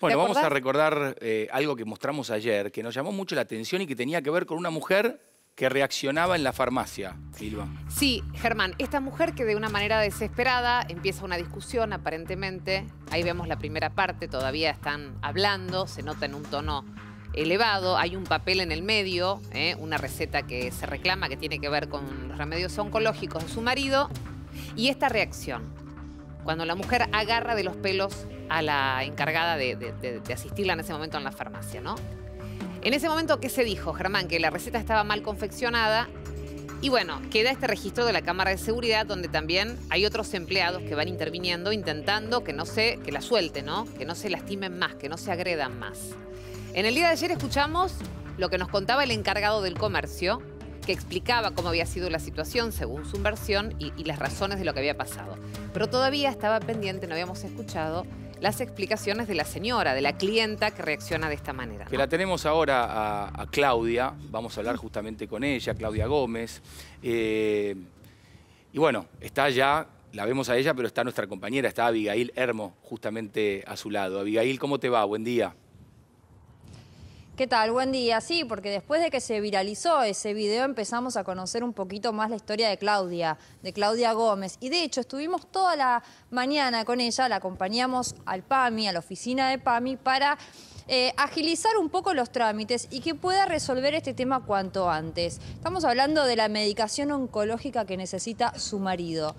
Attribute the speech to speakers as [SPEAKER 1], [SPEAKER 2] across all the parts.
[SPEAKER 1] Bueno, vamos a recordar eh, algo que mostramos ayer, que nos llamó mucho la atención y que tenía que ver con una mujer que reaccionaba en la farmacia, Silva.
[SPEAKER 2] Sí, Germán, esta mujer que de una manera desesperada empieza una discusión aparentemente, ahí vemos la primera parte, todavía están hablando, se nota en un tono elevado, hay un papel en el medio, eh, una receta que se reclama que tiene que ver con los remedios oncológicos de su marido, y esta reacción cuando la mujer agarra de los pelos a la encargada de, asistirla en ese momento en la farmacia, ¿no? En ese momento, ¿qué se dijo, Germán? Que la receta estaba mal confeccionada y bueno, queda este registro de la cámara de seguridad donde también hay otros empleados que van interviniendo intentando que no se, que la suelten, ¿no? Que no se lastimen más, que no se agredan más. En el día de ayer escuchamos lo que nos contaba el encargado del comercio, que explicaba cómo había sido la situación según su versión y, las razones de lo que había pasado. Pero todavía estaba pendiente, no habíamos escuchado las explicaciones de la señora, de la clienta que reacciona de esta manera. Que
[SPEAKER 1] la tenemos ahora a, Claudia, vamos a hablar justamente con ella, Claudia Gómez. Eh, y bueno, está ya, la vemos a ella, pero está nuestra compañera, está Abigail Hermo, justamente a su lado. Abigail, ¿cómo te va? Buen día.
[SPEAKER 3] ¿Qué tal? Buen día. Sí, porque después de que se viralizó ese video empezamos a conocer un poquito más la historia de Claudia, de Claudia Gómez. Y de hecho estuvimos toda la mañana con ella, la acompañamos al PAMI, a la oficina de PAMI, para eh, agilizar un poco los trámites y que pueda resolver este tema cuanto antes. Estamos hablando de la medicación oncológica que necesita su marido.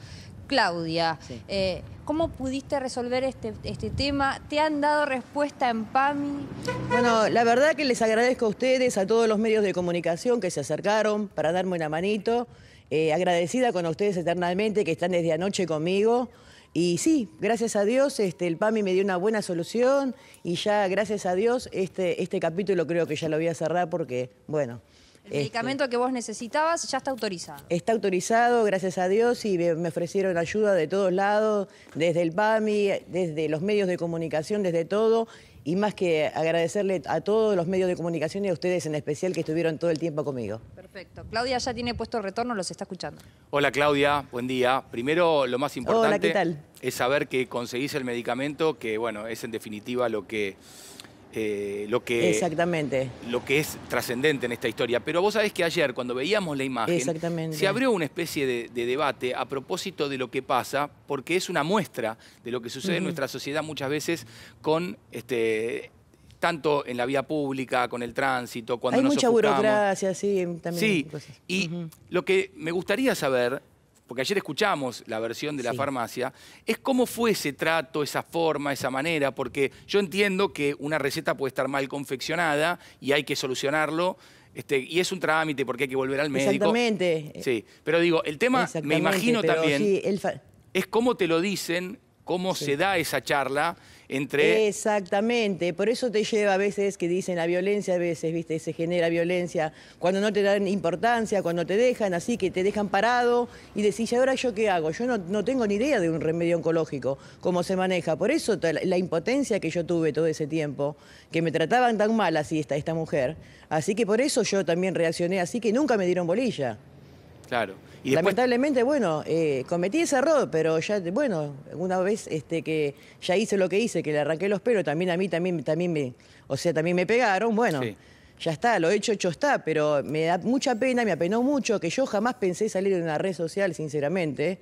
[SPEAKER 3] Claudia. Eh, ¿Cómo pudiste resolver este, este tema? ¿Te han dado respuesta en PAMI?
[SPEAKER 4] Bueno, la verdad que les agradezco a ustedes, a todos los medios de comunicación que se acercaron para darme una manito. Eh, agradecida con ustedes eternamente que están desde anoche conmigo. Y sí, gracias a Dios, este, el PAMI me dio una buena solución y ya, gracias a Dios, este, este capítulo creo que ya lo voy a cerrar porque, bueno, el este,
[SPEAKER 3] medicamento que vos necesitabas ya está autorizado.
[SPEAKER 4] Está autorizado, gracias a Dios, y me ofrecieron ayuda de todos lados, desde el PAMI, desde los medios de comunicación, desde todo. Y más que agradecerle a todos los medios de comunicación y a ustedes en especial que estuvieron todo el tiempo conmigo.
[SPEAKER 3] Perfecto. Claudia ya tiene puesto el retorno, los está escuchando.
[SPEAKER 1] Hola Claudia, buen día. Primero, lo más importante es saber que conseguís el medicamento, que bueno, es en definitiva lo que eh, lo, que,
[SPEAKER 4] Exactamente.
[SPEAKER 1] lo que es trascendente en esta historia. Pero vos sabés que ayer, cuando veíamos la imagen, se abrió una especie de, debate a propósito de lo que pasa, porque es una muestra de lo que sucede en nuestra sociedad muchas veces con este, tanto en la vía pública, con el tránsito, cuando Hay mucha burocracia,
[SPEAKER 4] sí, también. Sí,
[SPEAKER 1] y lo que me gustaría saber porque ayer escuchamos la versión de la farmacia, es cómo fue ese trato, esa forma, esa manera, porque yo entiendo que una receta puede estar mal confeccionada y hay que solucionarlo. Este, y es un trámite porque hay que volver al médico. Exactamente. Sí, pero digo, el tema, me imagino también, es cómo te lo dicen, cómo se da esa charla
[SPEAKER 4] Exactamente, por eso te lleva a veces que dicen la violencia, a veces, viste, se genera violencia, cuando no te dan importancia, cuando te dejan así, que te dejan parado y decís, ¿y ahora yo qué hago? Yo no, tengo ni idea de un remedio oncológico, cómo se maneja. Por eso la impotencia que yo tuve todo ese tiempo, que me trataban tan mal así esta mujer. Así que por eso yo también reaccioné así, que nunca me dieron bolilla.
[SPEAKER 1] Claro. Y Lamentablemente,
[SPEAKER 4] bueno, eh, cometí ese error, pero ya, bueno, una vez este, que ya hice lo que hice, que le arranqué los pelos, también a mí también, también me, o sea, también me pegaron, bueno. Ya está, lo hecho, hecho está, pero me da mucha pena, me apenó mucho que yo jamás pensé salir en una red social, sinceramente.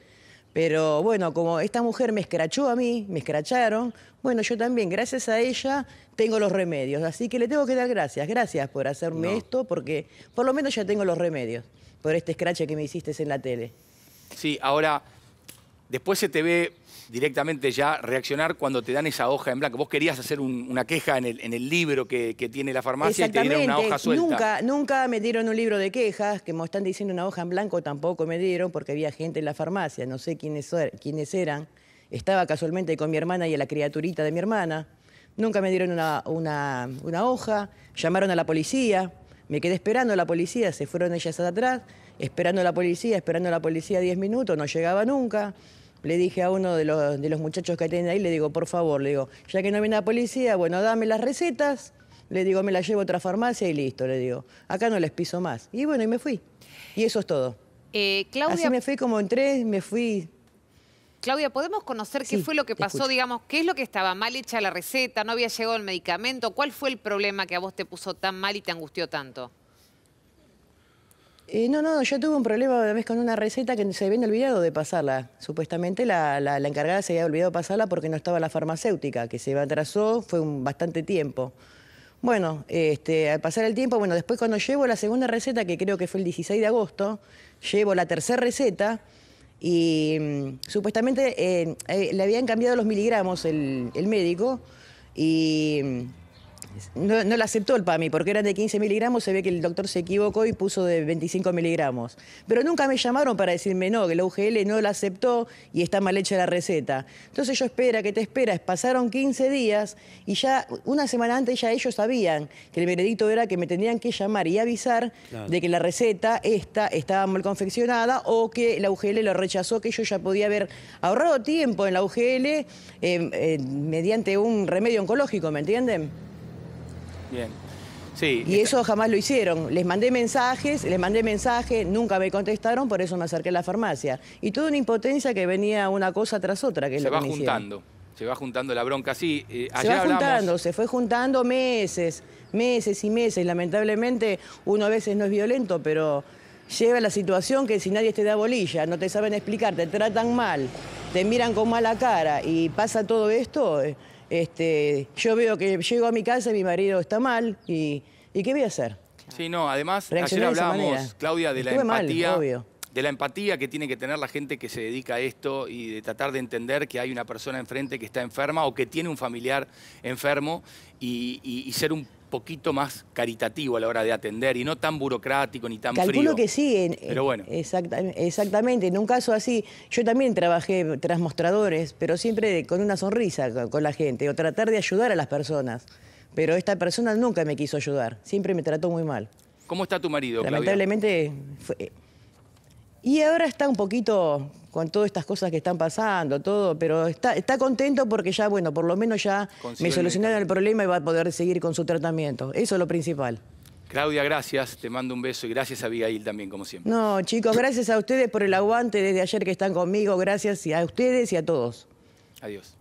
[SPEAKER 4] Pero bueno, como esta mujer me escrachó a mí, me escracharon, bueno, yo también, gracias a ella, tengo los remedios. Así que le tengo que dar gracias, gracias por hacerme esto, porque por lo menos ya tengo los remedios por este escrache que me hiciste en la tele.
[SPEAKER 1] Sí, ahora... Después se te ve directamente ya reaccionar cuando te dan esa hoja en blanco. Vos querías hacer una queja en el, libro que, tiene la farmacia y te dieron una hoja suelta. Nunca,
[SPEAKER 4] nunca me dieron un libro de quejas, que me están diciendo una hoja en blanco tampoco me dieron porque había gente en la farmacia, no sé quiénes, eran. Estaba casualmente con mi hermana y la criaturita de mi hermana. Nunca me dieron una, una hoja, llamaron a la policía, me quedé esperando a la policía, se fueron ellas atrás esperando a la policía, esperando a la policía 10 minutos, no llegaba nunca. Le dije a uno de los, de los muchachos que tienen ahí, le digo, por favor, le digo, ya que no viene la policía, bueno, dame las recetas, le digo, me las llevo a otra farmacia y listo, le digo, acá no les piso más. Y bueno, y me fui. Y eso es todo.
[SPEAKER 2] Eh, Claudia... Así me fui
[SPEAKER 4] como tres, me fui
[SPEAKER 2] Claudia, ¿podemos conocer qué fue lo que pasó, digamos, qué es lo que estaba mal hecha la receta, no había llegado el medicamento? ¿Cuál fue el problema que a vos te puso tan mal y te angustió tanto?
[SPEAKER 4] Eh, no, no, yo tuve un problema una vez con una receta que se habían olvidado de pasarla. Supuestamente la, encargada se había olvidado pasarla porque no estaba la farmacéutica, que se atrasó, fue un bastante tiempo. Bueno, este, al pasar el tiempo, bueno, después cuando llevo la segunda receta, que creo que fue el 16 de agosto, llevo la tercera receta y mm, supuestamente eh, eh, le habían cambiado los miligramos el, médico y... Mm, no, la aceptó el PAMI porque eran de 15 miligramos, se ve que el doctor se equivocó y puso de 25 miligramos. Pero nunca me llamaron para decirme no, que la UGL no la aceptó y está mal hecha la receta. Entonces yo espera, que te esperas. Pasaron 15 días y ya una semana antes ya ellos sabían que el veredicto era que me tendrían que llamar y avisar de que la receta esta estaba mal confeccionada o que la UGL lo rechazó, que yo ya podía haber ahorrado tiempo en la UGL eh, eh, mediante un remedio oncológico, ¿me entienden?
[SPEAKER 1] Bien. Sí.
[SPEAKER 4] Y eso jamás lo hicieron. Les mandé mensajes, les mandé mensajes, nunca me contestaron, por eso me acerqué a la farmacia. Y toda una impotencia que venía una cosa tras otra, que se va juntando.
[SPEAKER 1] Se va juntando la bronca, sí. Eh, se va juntando,
[SPEAKER 4] se fue juntando meses, meses y meses. Lamentablemente, uno a veces no es violento, pero llega la situación que si nadie te da bolilla, no te saben explicar, te tratan mal, te miran con mala cara y pasa todo esto. Eh, este, yo veo que llego a mi casa y mi marido está mal y, ¿qué voy a hacer?
[SPEAKER 1] Sí, no, además ayer hablábamos, Claudia, de la empatía. de la empatía que tiene que tener la gente que se dedica a esto y de tratar de entender que hay una persona enfrente que está enferma o que tiene un familiar enfermo y ser un poquito más caritativo a la hora de atender y no tan burocrático ni tan Calculo que sí. bueno.
[SPEAKER 4] exactamente. En un caso así, yo también trabajé tras mostradores, pero siempre con una sonrisa con, la gente o tratar de ayudar a las personas. Pero esta persona nunca me quiso ayudar, siempre me trató muy
[SPEAKER 1] mal. ¿Cómo está tu marido? Lamentablemente
[SPEAKER 4] y ahora está un poquito con todas estas cosas que están pasando, todo, pero está, está contento porque ya, bueno, por lo menos ya me solucionaron el, problema y va a poder seguir con su tratamiento. Eso es lo principal.
[SPEAKER 1] Claudia, gracias, te mando un beso y gracias a Abigail también, como siempre. No, chicos,
[SPEAKER 4] gracias a ustedes por el aguante desde ayer que están conmigo, gracias a ustedes y a todos.
[SPEAKER 1] Adiós.